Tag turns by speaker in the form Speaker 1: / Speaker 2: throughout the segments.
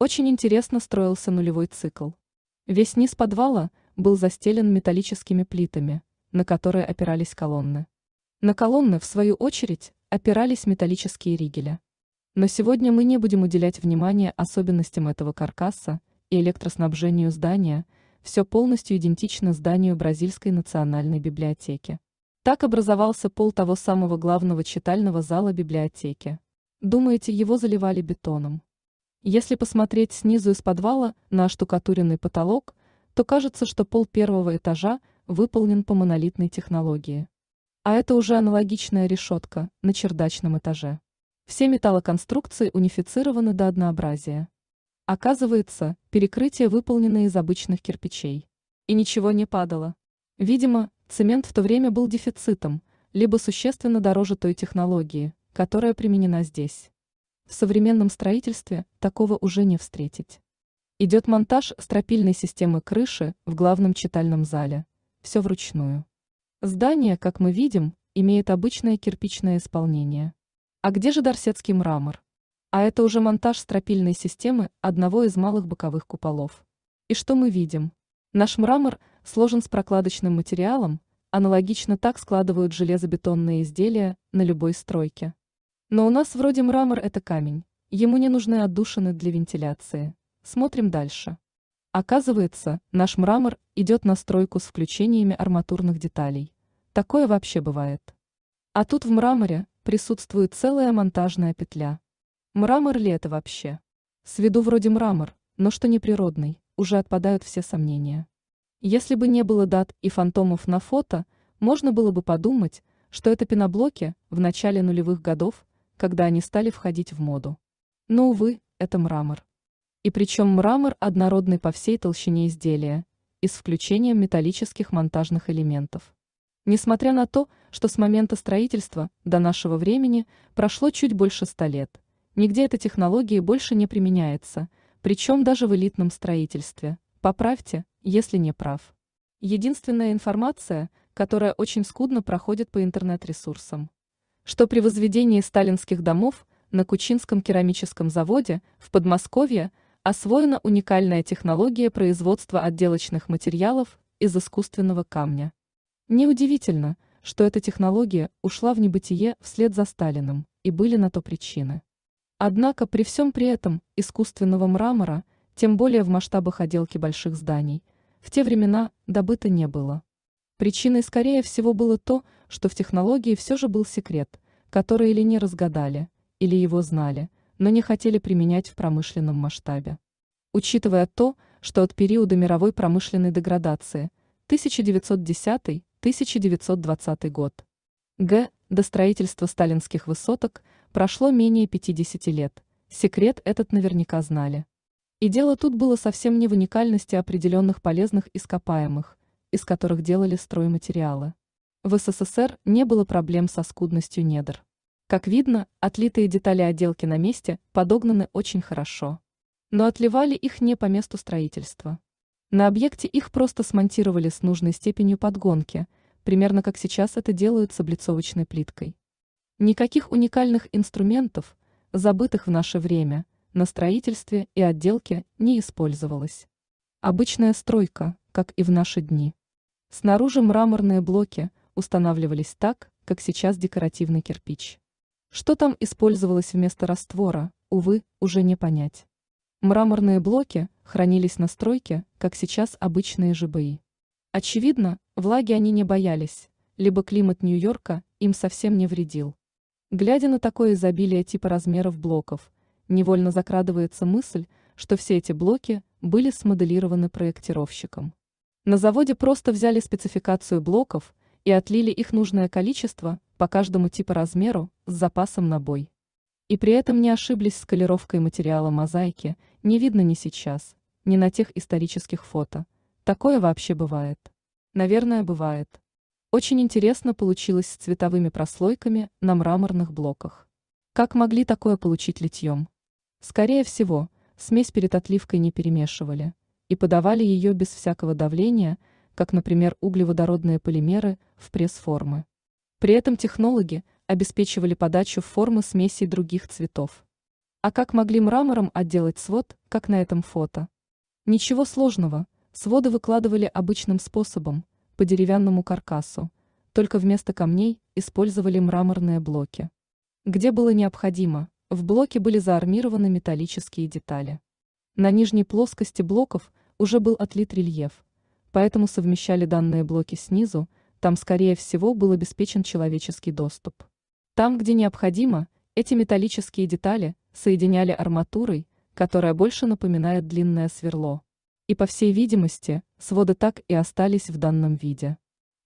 Speaker 1: Очень интересно строился нулевой цикл. Весь низ подвала был застелен металлическими плитами, на которые опирались колонны. На колонны, в свою очередь, опирались металлические ригеля. Но сегодня мы не будем уделять внимания особенностям этого каркаса и электроснабжению здания, все полностью идентично зданию Бразильской национальной библиотеки. Так образовался пол того самого главного читального зала библиотеки. Думаете, его заливали бетоном? Если посмотреть снизу из подвала на оштукатуренный потолок, то кажется, что пол первого этажа выполнен по монолитной технологии. А это уже аналогичная решетка на чердачном этаже. Все металлоконструкции унифицированы до однообразия. Оказывается, перекрытие выполнено из обычных кирпичей. И ничего не падало. Видимо, цемент в то время был дефицитом, либо существенно дороже той технологии, которая применена здесь в современном строительстве такого уже не встретить. Идет монтаж стропильной системы крыши в главном читальном зале. Все вручную. Здание, как мы видим, имеет обычное кирпичное исполнение. А где же Дорсетский мрамор? А это уже монтаж стропильной системы одного из малых боковых куполов. И что мы видим? Наш мрамор сложен с прокладочным материалом, аналогично так складывают железобетонные изделия на любой стройке. Но у нас вроде мрамор – это камень. Ему не нужны отдушины для вентиляции. Смотрим дальше. Оказывается, наш мрамор идет на стройку с включениями арматурных деталей. Такое вообще бывает. А тут в мраморе присутствует целая монтажная петля. Мрамор ли это вообще? С виду вроде мрамор, но что неприродный, уже отпадают все сомнения. Если бы не было дат и фантомов на фото, можно было бы подумать, что это пеноблоки в начале нулевых годов когда они стали входить в моду. Но, увы, это мрамор. И причем мрамор однородный по всей толщине изделия, и с включением металлических монтажных элементов. Несмотря на то, что с момента строительства до нашего времени прошло чуть больше ста лет, нигде эта технология больше не применяется, причем даже в элитном строительстве. Поправьте, если не прав. Единственная информация, которая очень скудно проходит по интернет-ресурсам что при возведении сталинских домов на Кучинском керамическом заводе в Подмосковье освоена уникальная технология производства отделочных материалов из искусственного камня. Неудивительно, что эта технология ушла в небытие вслед за Сталиным, и были на то причины. Однако при всем при этом искусственного мрамора, тем более в масштабах отделки больших зданий, в те времена добыто не было. Причиной, скорее всего, было то, что в технологии все же был секрет, который или не разгадали, или его знали, но не хотели применять в промышленном масштабе. Учитывая то, что от периода мировой промышленной деградации 1910-1920 год г. до строительства сталинских высоток прошло менее 50 лет, секрет этот наверняка знали. И дело тут было совсем не в уникальности определенных полезных ископаемых, из которых делали стройматериалы. В СССР не было проблем со скудностью недр. Как видно, отлитые детали отделки на месте подогнаны очень хорошо. Но отливали их не по месту строительства. На объекте их просто смонтировали с нужной степенью подгонки, примерно как сейчас это делают с облицовочной плиткой. Никаких уникальных инструментов, забытых в наше время, на строительстве и отделке не использовалось. Обычная стройка, как и в наши дни. Снаружи мраморные блоки устанавливались так, как сейчас декоративный кирпич. Что там использовалось вместо раствора, увы, уже не понять. Мраморные блоки хранились на стройке, как сейчас обычные ЖБИ. Очевидно, влаги они не боялись, либо климат Нью-Йорка им совсем не вредил. Глядя на такое изобилие типа размеров блоков, невольно закрадывается мысль, что все эти блоки были смоделированы проектировщиком. На заводе просто взяли спецификацию блоков и отлили их нужное количество по каждому типу размеру с запасом на бой. И при этом не ошиблись с колеровкой материала мозаики, не видно ни сейчас, ни на тех исторических фото. Такое вообще бывает. Наверное, бывает. Очень интересно получилось с цветовыми прослойками на мраморных блоках. Как могли такое получить литьем? Скорее всего, смесь перед отливкой не перемешивали – и подавали ее без всякого давления, как, например, углеводородные полимеры в пресс-формы. При этом технологи обеспечивали подачу формы смесей других цветов. А как могли мрамором отделать свод, как на этом фото? Ничего сложного, своды выкладывали обычным способом, по деревянному каркасу, только вместо камней использовали мраморные блоки. Где было необходимо, в блоке были заармированы металлические детали. На нижней плоскости блоков уже был отлит рельеф, поэтому совмещали данные блоки снизу, там, скорее всего, был обеспечен человеческий доступ. Там, где необходимо, эти металлические детали соединяли арматурой, которая больше напоминает длинное сверло. И, по всей видимости, своды так и остались в данном виде.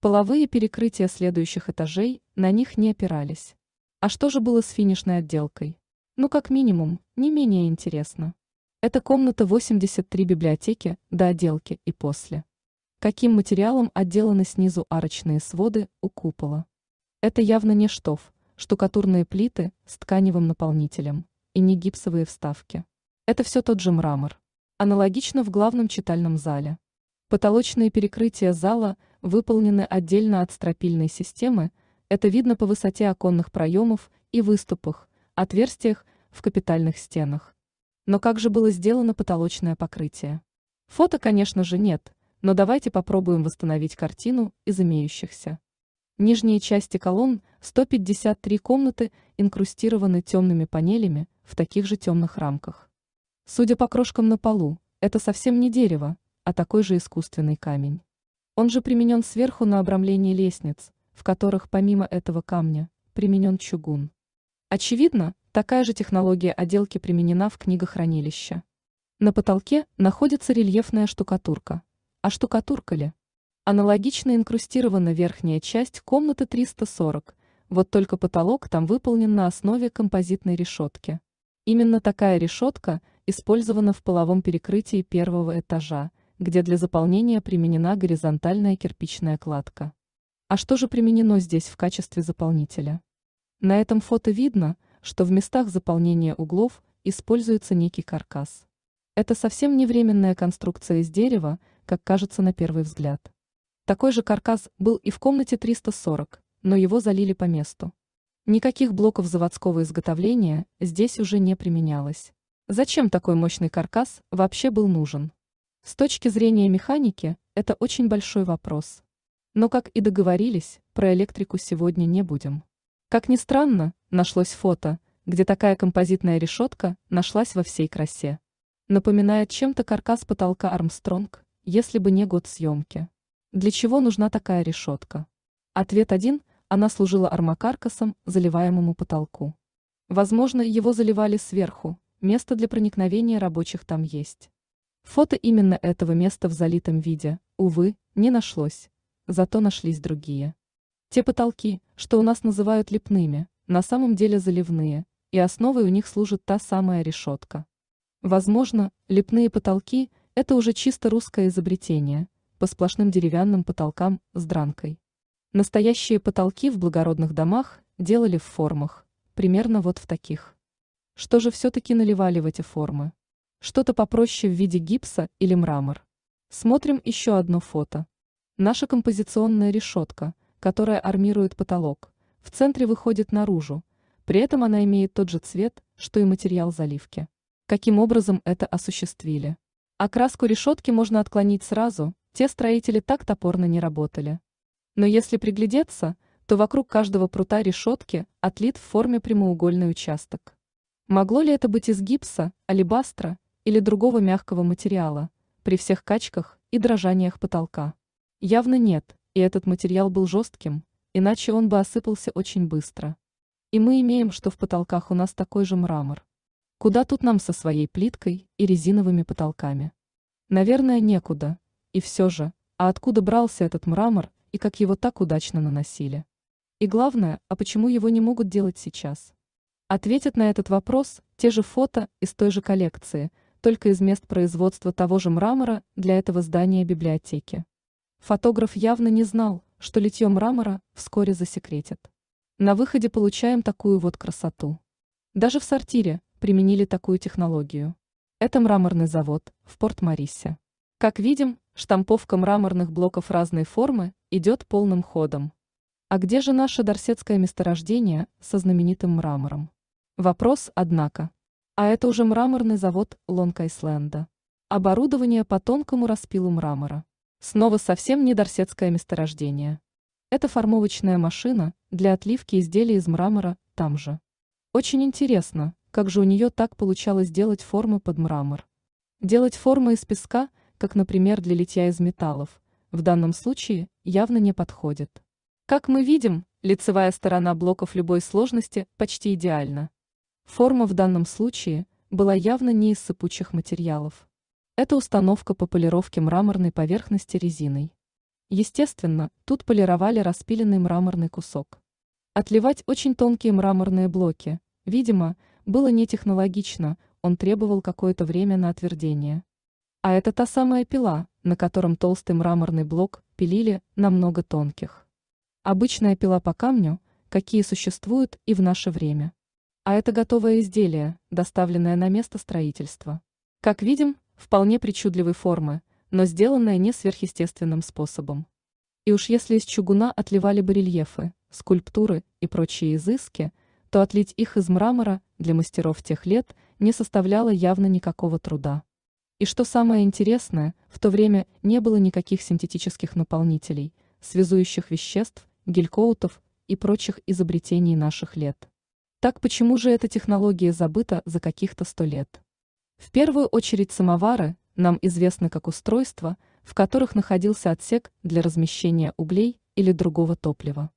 Speaker 1: Половые перекрытия следующих этажей на них не опирались. А что же было с финишной отделкой? Ну, как минимум, не менее интересно. Это комната 83 библиотеки до отделки и после. Каким материалом отделаны снизу арочные своды у купола? Это явно не штоф, штукатурные плиты с тканевым наполнителем и не гипсовые вставки. Это все тот же мрамор. Аналогично в главном читальном зале. Потолочные перекрытия зала выполнены отдельно от стропильной системы, это видно по высоте оконных проемов и выступах, отверстиях в капитальных стенах, но как же было сделано потолочное покрытие? Фото, конечно же, нет, но давайте попробуем восстановить картину из имеющихся. Нижние части колонн 153 комнаты инкрустированы темными панелями в таких же темных рамках. Судя по крошкам на полу, это совсем не дерево, а такой же искусственный камень. Он же применен сверху на обрамлении лестниц, в которых помимо этого камня применен чугун. Очевидно, Такая же технология отделки применена в книгохранилище. На потолке находится рельефная штукатурка. А штукатурка ли? Аналогично инкрустирована верхняя часть комнаты 340, вот только потолок там выполнен на основе композитной решетки. Именно такая решетка использована в половом перекрытии первого этажа, где для заполнения применена горизонтальная кирпичная кладка. А что же применено здесь в качестве заполнителя? На этом фото видно – что в местах заполнения углов используется некий каркас. Это совсем не временная конструкция из дерева, как кажется на первый взгляд. Такой же каркас был и в комнате 340, но его залили по месту. Никаких блоков заводского изготовления здесь уже не применялось. Зачем такой мощный каркас вообще был нужен? С точки зрения механики, это очень большой вопрос. Но, как и договорились, про электрику сегодня не будем. Как ни странно, нашлось фото, где такая композитная решетка нашлась во всей красе. Напоминает чем-то каркас потолка Армстронг, если бы не год съемки. Для чего нужна такая решетка? Ответ один – она служила армокаркасом, заливаемому потолку. Возможно, его заливали сверху, место для проникновения рабочих там есть. Фото именно этого места в залитом виде, увы, не нашлось, зато нашлись другие. Те потолки, что у нас называют лепными, на самом деле заливные, и основой у них служит та самая решетка. Возможно, лепные потолки – это уже чисто русское изобретение, по сплошным деревянным потолкам с дранкой. Настоящие потолки в благородных домах делали в формах, примерно вот в таких. Что же все-таки наливали в эти формы? Что-то попроще в виде гипса или мрамор. Смотрим еще одно фото. Наша композиционная решетка – которая армирует потолок, в центре выходит наружу, при этом она имеет тот же цвет, что и материал заливки. Каким образом это осуществили? Окраску решетки можно отклонить сразу, те строители так топорно не работали. Но если приглядеться, то вокруг каждого прута решетки отлит в форме прямоугольный участок. Могло ли это быть из гипса, алебастра или другого мягкого материала, при всех качках и дрожаниях потолка? Явно нет, и этот материал был жестким, иначе он бы осыпался очень быстро. И мы имеем, что в потолках у нас такой же мрамор. Куда тут нам со своей плиткой и резиновыми потолками? Наверное, некуда. И все же, а откуда брался этот мрамор и как его так удачно наносили? И главное, а почему его не могут делать сейчас? Ответят на этот вопрос те же фото из той же коллекции, только из мест производства того же мрамора для этого здания библиотеки. Фотограф явно не знал, что литье мрамора вскоре засекретит. На выходе получаем такую вот красоту. Даже в сортире применили такую технологию. Это мраморный завод в Порт-Марисе. Как видим, штамповка мраморных блоков разной формы идет полным ходом. А где же наше дорсетское месторождение со знаменитым мрамором? Вопрос, однако. А это уже мраморный завод Лонг-Айсленда. Оборудование по тонкому распилу мрамора. Снова совсем не дорсетское месторождение. Это формовочная машина для отливки изделий из мрамора там же. Очень интересно, как же у нее так получалось делать формы под мрамор. Делать формы из песка, как, например, для литья из металлов, в данном случае явно не подходит. Как мы видим, лицевая сторона блоков любой сложности почти идеальна. Форма в данном случае была явно не из сыпучих материалов. Это установка по полировке мраморной поверхности резиной. Естественно, тут полировали распиленный мраморный кусок. Отливать очень тонкие мраморные блоки, видимо, было не технологично, он требовал какое-то время на отвердение. А это та самая пила, на котором толстый мраморный блок пилили намного тонких. Обычная пила по камню, какие существуют и в наше время. А это готовое изделие, доставленное на место строительства. Как видим, вполне причудливой формы, но сделанная не сверхъестественным способом. И уж если из чугуна отливали бы рельефы, скульптуры и прочие изыски, то отлить их из мрамора для мастеров тех лет не составляло явно никакого труда. И что самое интересное, в то время не было никаких синтетических наполнителей, связующих веществ, гелькоутов и прочих изобретений наших лет. Так почему же эта технология забыта за каких-то сто лет? В первую очередь самовары нам известны как устройства, в которых находился отсек для размещения углей или другого топлива.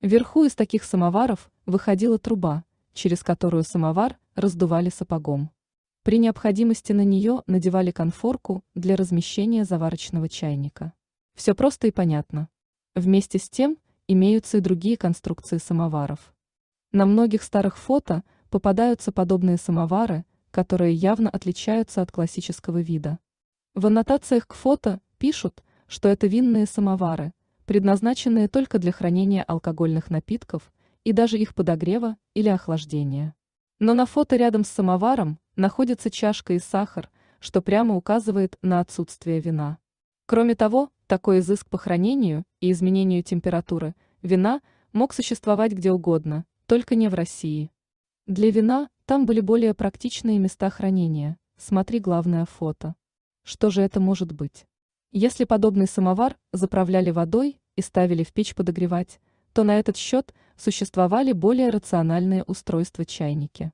Speaker 1: Вверху из таких самоваров выходила труба, через которую самовар раздували сапогом. При необходимости на нее надевали конфорку для размещения заварочного чайника. Все просто и понятно. Вместе с тем имеются и другие конструкции самоваров. На многих старых фото попадаются подобные самовары – которые явно отличаются от классического вида. В аннотациях к фото пишут, что это винные самовары, предназначенные только для хранения алкогольных напитков и даже их подогрева или охлаждения. Но на фото рядом с самоваром находится чашка и сахар, что прямо указывает на отсутствие вина. Кроме того, такой изыск по хранению и изменению температуры вина мог существовать где угодно, только не в России. Для вина там были более практичные места хранения, смотри главное фото. Что же это может быть? Если подобный самовар заправляли водой и ставили в печь подогревать, то на этот счет существовали более рациональные устройства-чайники.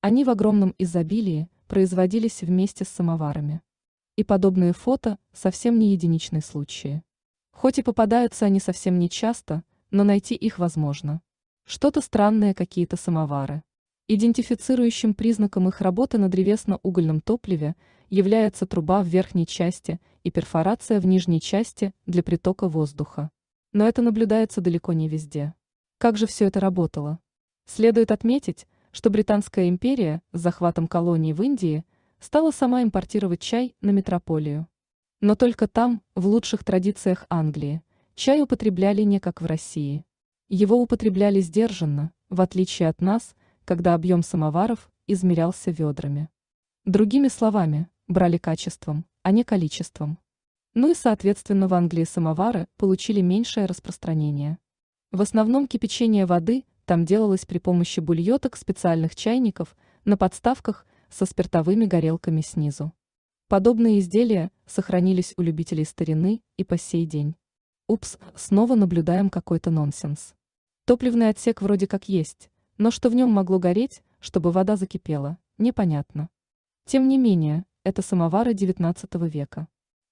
Speaker 1: Они в огромном изобилии производились вместе с самоварами. И подобные фото совсем не единичный случай. Хоть и попадаются они совсем не часто, но найти их возможно. Что-то странное какие-то самовары. Идентифицирующим признаком их работы на древесно-угольном топливе является труба в верхней части и перфорация в нижней части для притока воздуха. Но это наблюдается далеко не везде. Как же все это работало? Следует отметить, что Британская империя с захватом колоний в Индии стала сама импортировать чай на метрополию. Но только там, в лучших традициях Англии, чай употребляли не как в России. Его употребляли сдержанно, в отличие от нас – когда объем самоваров измерялся ведрами. Другими словами, брали качеством, а не количеством. Ну и, соответственно, в Англии самовары получили меньшее распространение. В основном кипячение воды там делалось при помощи бульеток специальных чайников на подставках со спиртовыми горелками снизу. Подобные изделия сохранились у любителей старины и по сей день. Упс, снова наблюдаем какой-то нонсенс. Топливный отсек вроде как есть, но что в нем могло гореть, чтобы вода закипела, непонятно. Тем не менее, это самовары XIX века.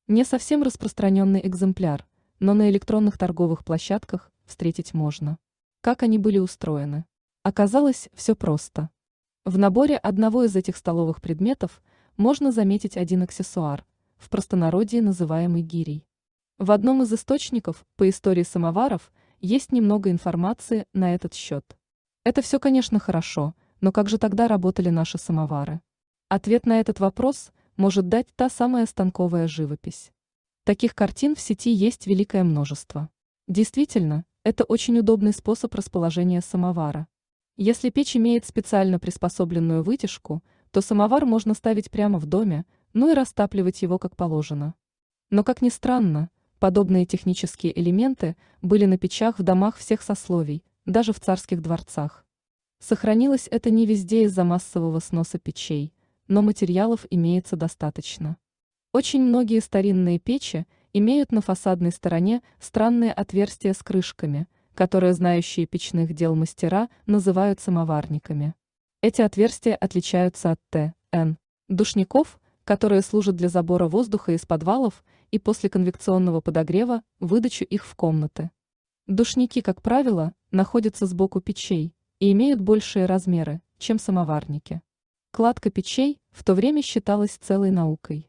Speaker 1: Не совсем распространенный экземпляр, но на электронных торговых площадках встретить можно. Как они были устроены? Оказалось, все просто. В наборе одного из этих столовых предметов можно заметить один аксессуар, в простонародье называемый гирей. В одном из источников по истории самоваров есть немного информации на этот счет. Это все, конечно, хорошо, но как же тогда работали наши самовары? Ответ на этот вопрос может дать та самая станковая живопись. Таких картин в сети есть великое множество. Действительно, это очень удобный способ расположения самовара. Если печь имеет специально приспособленную вытяжку, то самовар можно ставить прямо в доме, ну и растапливать его как положено. Но, как ни странно, подобные технические элементы были на печах в домах всех сословий, даже в царских дворцах. Сохранилось это не везде из-за массового сноса печей, но материалов имеется достаточно. Очень многие старинные печи имеют на фасадной стороне странные отверстия с крышками, которые знающие печных дел мастера называют самоварниками. Эти отверстия отличаются от Т, Н, душников, которые служат для забора воздуха из подвалов и после конвекционного подогрева выдачу их в комнаты. Душники, как правило, находятся сбоку печей и имеют большие размеры, чем самоварники. Кладка печей в то время считалась целой наукой.